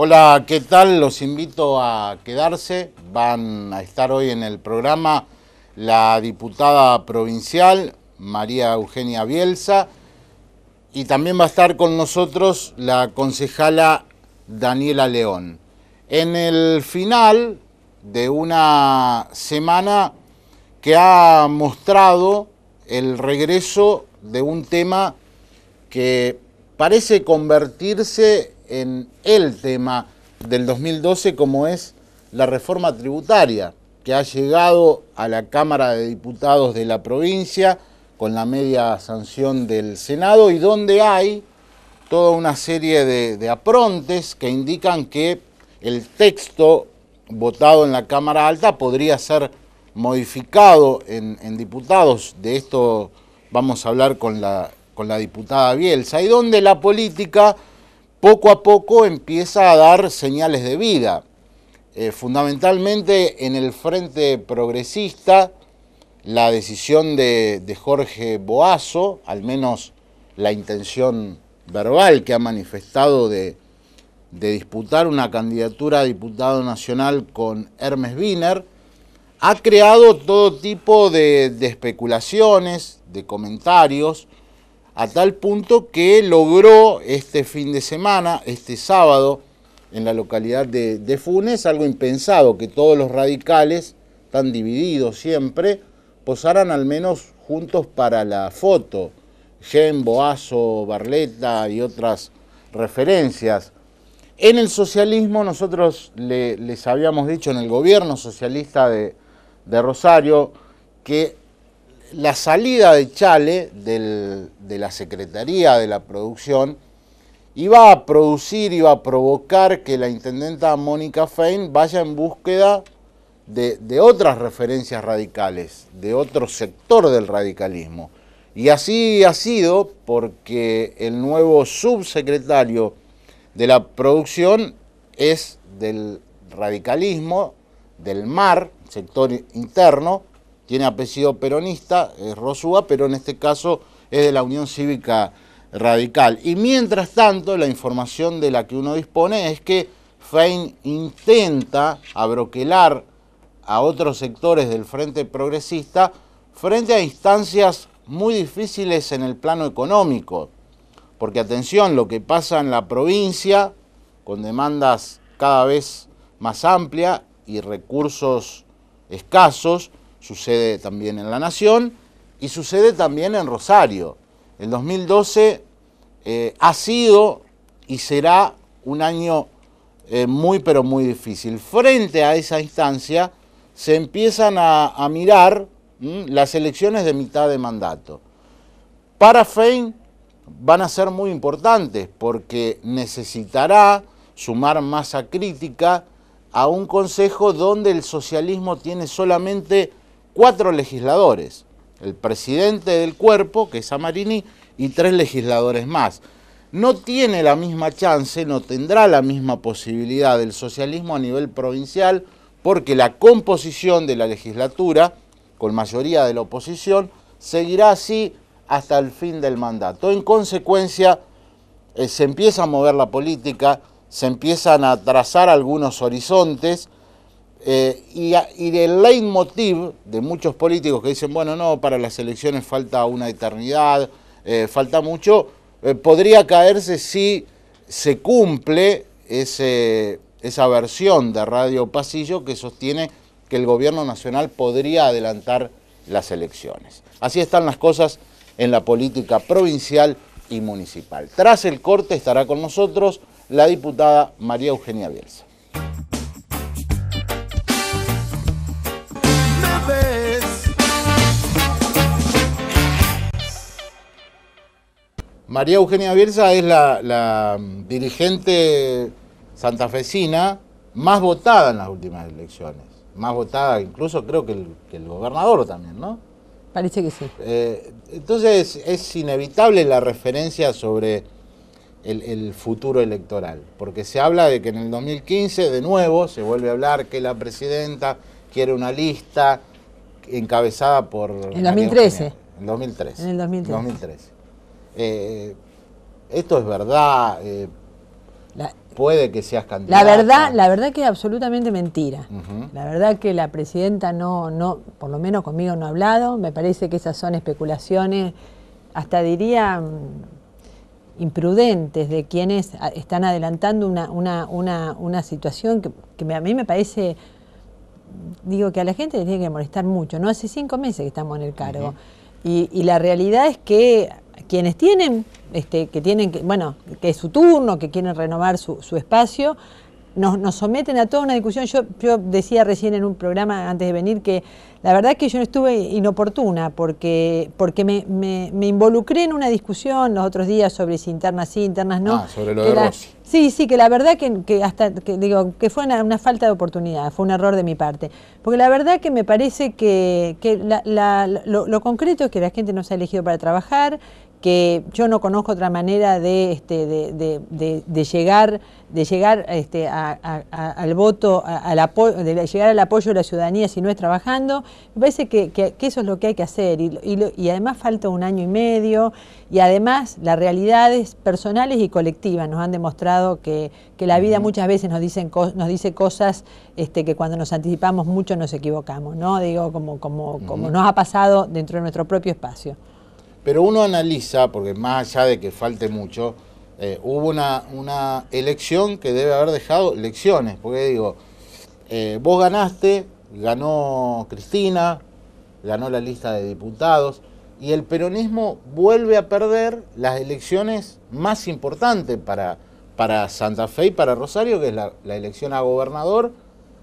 Hola, ¿qué tal? Los invito a quedarse. Van a estar hoy en el programa la diputada provincial María Eugenia Bielsa y también va a estar con nosotros la concejala Daniela León. En el final de una semana que ha mostrado el regreso de un tema que parece convertirse en el tema del 2012 como es la reforma tributaria que ha llegado a la Cámara de Diputados de la provincia con la media sanción del Senado y donde hay toda una serie de, aprontes que indican que el texto votado en la Cámara Alta podría ser modificado en, diputados. De esto vamos a hablar con la, con la diputada Bielsa y donde la política poco a poco empieza a dar señales de vida. Eh, fundamentalmente en el Frente Progresista, la decisión de, Jorge Boazo, al menos la intención verbal que ha manifestado de, disputar una candidatura a diputado nacional con Hermes Wiener, ha creado todo tipo de especulaciones, de comentarios, a tal punto que logró este fin de semana, este sábado, en la localidad de, Funes, algo impensado, que todos los radicales, tan divididos siempre, posaran al menos juntos para la foto. Jen, Boazo, Barleta y otras referencias. En el socialismo nosotros les habíamos dicho en el gobierno socialista de Rosario que la salida de Chale de la Secretaría de la Producción iba a producir, iba a provocar que la intendenta Mónica Fein vaya en búsqueda de otras referencias radicales, de otro sector del radicalismo. Y así ha sido porque el nuevo subsecretario de la producción es del radicalismo, del mar, sector interno, tiene apellido peronista, es Rosúa, pero en este caso es de la Unión Cívica Radical. Y mientras tanto, la información de la que uno dispone es que Fein intenta abroquelar a otros sectores del Frente Progresista frente a instancias muy difíciles en el plano económico. Porque atención, lo que pasa en la provincia, con demandas cada vez más amplias y recursos escasos, sucede también en La Nación y sucede también en Rosario. El 2012 eh, ha sido y será un año eh, muy pero muy difícil. Frente a esa instancia se empiezan a, mirar las elecciones de mitad de mandato. Para Fein van a ser muy importantes porque necesitará sumar masa crítica a un consejo donde el socialismo tiene solamente cuatro legisladores, el presidente del cuerpo, que es Amarini, y tres legisladores más. No tiene la misma chance, no tendrá la misma posibilidad del socialismo a nivel provincial, porque la composición de la legislatura, con mayoría de la oposición, seguirá así hasta el fin del mandato. En consecuencia, eh, se empieza a mover la política, se empiezan a trazar algunos horizontes eh, y, del leitmotiv de muchos políticos que dicen, bueno, no, para las elecciones falta una eternidad, eh, falta mucho, eh, podría caerse si se cumple ese, esa versión de Radio Pasillo que sostiene que el gobierno nacional podría adelantar las elecciones. Así están las cosas en la política provincial y municipal. Tras el corte estará con nosotros la diputada María Eugenia Bielsa. María Eugenia Bielsa es la, mm, dirigente santafesina más votada en las últimas elecciones. Más votada incluso creo que el, gobernador también, ¿no? Parece que sí. Eh, entonces es inevitable la referencia sobre el, futuro electoral, porque se habla de que en el 2015 de nuevo se vuelve a hablar que la presidenta quiere una lista encabezada por... En 2013. En el 2013. En el 2013. Eh, esto es verdad, eh, puede que seas candidato. La verdad, la verdad que es absolutamente mentira. La verdad que la presidenta no, no, por lo menos conmigo no ha hablado, me parece que esas son especulaciones, hasta diría mm, imprudentes de quienes están adelantando una, situación que, a mí me parece, digo que a la gente le tiene que molestar mucho, ¿no? Hace cinco meses que estamos en el cargo y, la realidad es que quienes tienen, este, que tienen, que, bueno, que es su turno, que quieren renovar su, espacio, nos, nos, someten a toda una discusión. Yo, yo decía recién en un programa antes de venir que la verdad que yo estuve inoportuna porque, porque me, me, involucré en una discusión los otros días sobre si internas sí, internas no. Ah, sobre lo de Sí, sí, que la verdad que, hasta digo que fue una, falta de oportunidad, fue un error de mi parte. Porque la verdad que me parece que, lo, lo concreto es que la gente nos ha elegido para trabajar, que yo no conozco otra manera de, este, de, llegar, de llegar este, al voto, apoyo, de llegar al apoyo de la ciudadanía si no es trabajando. Me parece que, eso es lo que hay que hacer y, además falta un año y medio y además las realidades personales y colectivas nos han demostrado que, la vida muchas veces nos, nos dice cosas este, que cuando nos anticipamos mucho nos equivocamos, ¿no? Digo, como nos ha pasado dentro de nuestro propio espacio. Pero uno analiza, porque más allá de que falte mucho, eh, hubo una, una, elección que debe haber dejado lecciones, porque digo, eh, vos ganaste, ganó Cristina, ganó la lista de diputados, y el peronismo vuelve a perder las elecciones más importantes para, para Santa Fe y para Rosario, que es la, la elección a gobernador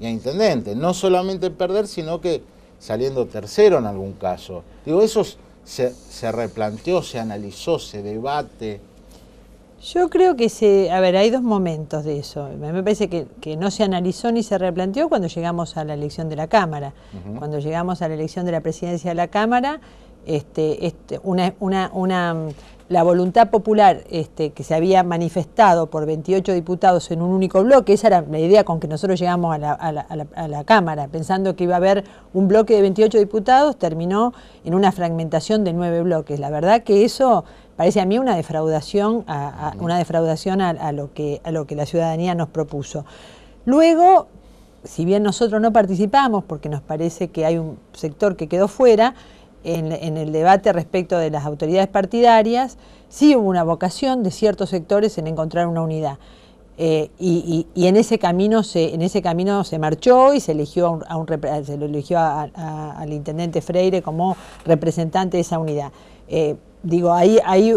y a intendente. No solamente perder, sino que saliendo tercero en algún caso. Digo, esos se, replanteó, se analizó, se debate? Yo creo que se, a ver, hay dos momentos de eso. Me parece que, no se analizó ni se replanteó cuando llegamos a la elección de la Cámara. Cuando llegamos a la elección de la presidencia de la Cámara, este, este, la voluntad popular este, que se había manifestado por 28 diputados en un único bloque, esa era la idea con que nosotros llegamos a la, Cámara, pensando que iba a haber un bloque de 28 diputados, terminó en una fragmentación de nueve bloques. La verdad que eso parece a mí una defraudación, a, una defraudación a, lo que, a lo que la ciudadanía nos propuso. Luego, si bien nosotros no participamos porque nos parece que hay un sector que quedó fuera, en, el debate respecto de las autoridades partidarias, sí hubo una vocación de ciertos sectores en encontrar una unidad. Eh, y, en ese camino se en ese camino se marchó y se eligió se lo eligió al intendente Freire como representante de esa unidad eh, digo ahí ahí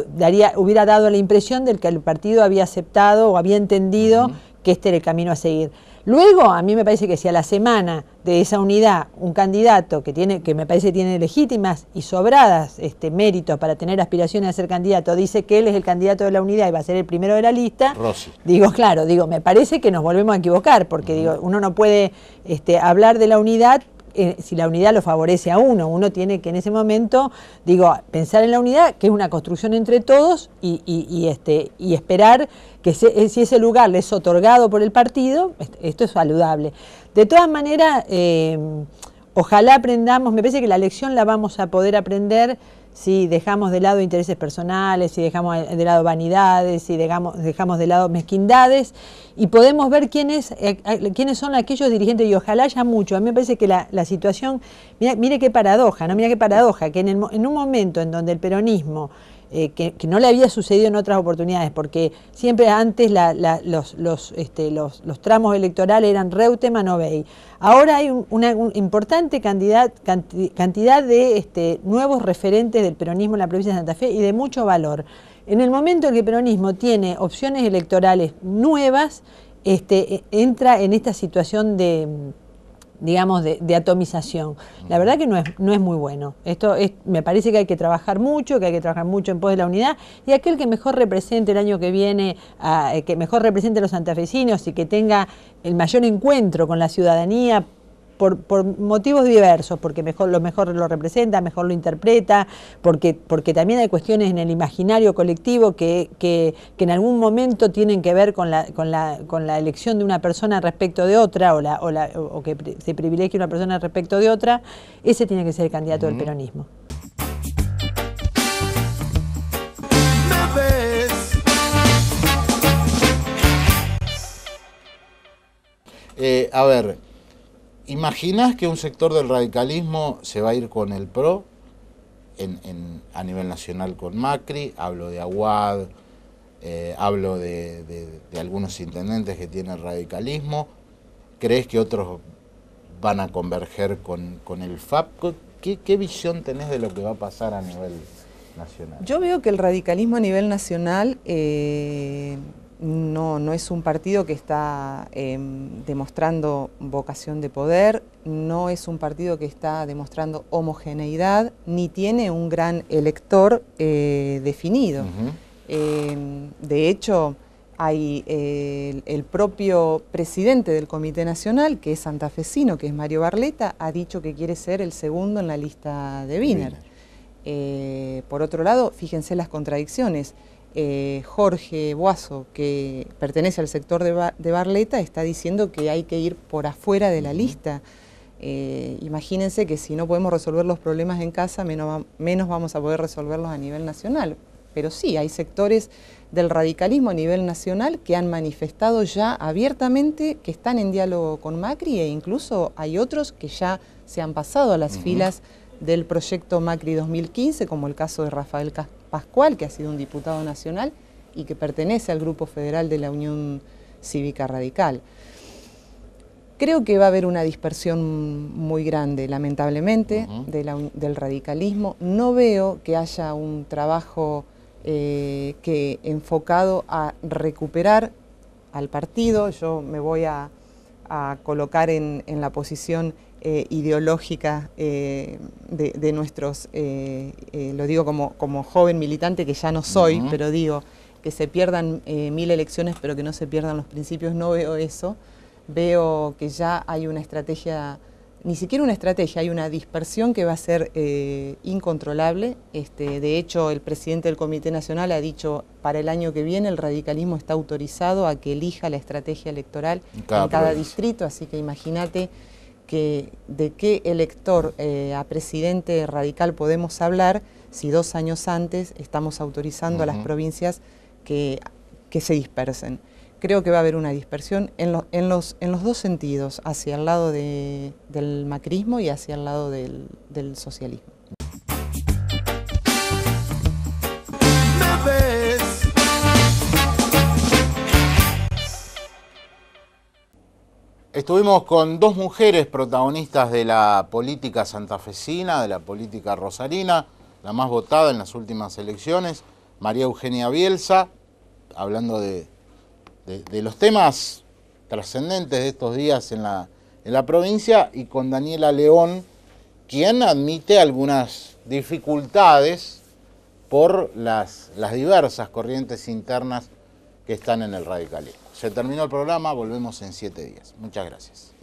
hubiera dado la impresión de que el partido había aceptado o había entendido que este era el camino a seguir Luego, a mí me parece que si a la semana de esa unidad un candidato que, tiene, que me parece tiene legítimas y sobradas este, méritos para tener aspiraciones a ser candidato, dice que él es el candidato de la unidad y va a ser el primero de la lista, digo, claro, digo, me parece que nos volvemos a equivocar, porque digo, uno no puede este, hablar de la unidad eh, si la unidad lo favorece a uno. Uno tiene que en ese momento, digo, pensar en la unidad, que es una construcción entre todos, y, este, y esperar que eh, si ese lugar le es otorgado por el partido, esto es saludable. De todas maneras, eh, ojalá aprendamos, me parece que la lección la vamos a poder aprender si dejamos de lado intereses personales, si dejamos de lado vanidades, si dejamos, dejamos de lado mezquindades, y podemos ver eh, eh, quiénes, son aquellos dirigentes, y ojalá haya mucho. A mí me parece que la, la situación, mire qué paradoja, ¿no? Mira qué paradoja, que en, en un momento en donde el peronismo eh, que, no le había sucedido en otras oportunidades, porque siempre antes este, los, tramos electorales eran Reutemann o Ahora hay una importante cantidad, cantidad de este, nuevos referentes del peronismo en la provincia de Santa Fe y de mucho valor. En el momento en que el peronismo tiene opciones electorales nuevas, este, e, entra en esta situación de digamos, de, atomización. La verdad que no es, no es muy bueno. Esto es, me parece que hay que trabajar mucho, que hay que trabajar mucho en pos de la unidad y aquel que mejor represente el año que viene, ah, eh, que mejor represente a los santafesinos y que tenga el mayor encuentro con la ciudadanía por, motivos diversos, porque mejor, lo mejor lo representa, mejor lo interpreta, porque, porque también hay cuestiones en el imaginario colectivo que, en algún momento tienen que ver con la, elección de una persona respecto de otra, o, o, que se privilegie una persona respecto de otra, ese tiene que ser el candidato del peronismo. Eh, a ver, ¿Imaginas que un sector del radicalismo se va a ir con el PRO a nivel nacional con Macri? Hablo de Aguad, eh, hablo de, algunos intendentes que tienen radicalismo. ¿Crees que otros van a converger con, el FAP? ¿Qué, visión tenés de lo que va a pasar a nivel nacional? Yo veo que el radicalismo a nivel nacional eh, no, no es un partido que está eh, demostrando vocación de poder, no es un partido que está demostrando homogeneidad, ni tiene un gran elector eh, definido. Eh, de hecho, hay el, propio presidente del Comité Nacional, que es santafesino, que es Mario Barleta, ha dicho que quiere ser el segundo en la lista de Viner. por otro lado, fíjense las contradicciones eh, Jorge Boazo, que pertenece al sector de, Barleta, está diciendo que hay que ir por afuera de la lista. Eh, imagínense que si no podemos resolver los problemas en casa, menos, vamos a poder resolverlos a nivel nacional. Pero sí, hay sectores del radicalismo a nivel nacional que han manifestado ya abiertamente que están en diálogo con Macri e incluso hay otros que ya se han pasado a las filas del proyecto Macri 2015, como el caso de Rafael Castro. Pascual, que ha sido un diputado nacional y que pertenece al Grupo Federal de la Unión Cívica Radical. Creo que va a haber una dispersión muy grande, lamentablemente, del radicalismo. No veo que haya un trabajo eh, que enfocado a recuperar al partido. Yo me voy a, colocar en, en la posición eh, ideológica eh, de, nuestros, eh, lo digo como, joven militante que ya no soy, pero digo, que se pierdan mil elecciones pero que no se pierdan los principios, no veo eso, veo que ya hay una estrategia, ni siquiera una estrategia, hay una dispersión que va a ser incontrolable, este, de hecho el presidente del Comité Nacional ha dicho para el año que viene el radicalismo está autorizado a que elija la estrategia electoral en cada distrito, así que imagínate que, de qué elector eh, a presidente radical podemos hablar si dos años antes estamos autorizando a las provincias que, que, se dispersen. Creo que va a haber una dispersión en, en, los, en los, dos sentidos, hacia el lado del macrismo y hacia el lado del socialismo. Estuvimos con dos mujeres protagonistas de la política santafesina, de la política rosarina, la más votada en las últimas elecciones, María Eugenia Bielsa, hablando de, los temas trascendentes de estos días en la, provincia, y con Daniela León, quien admite algunas dificultades por las diversas corrientes internas que están en el radicalismo. Se terminó el programa, volvemos en siete días. Muchas gracias.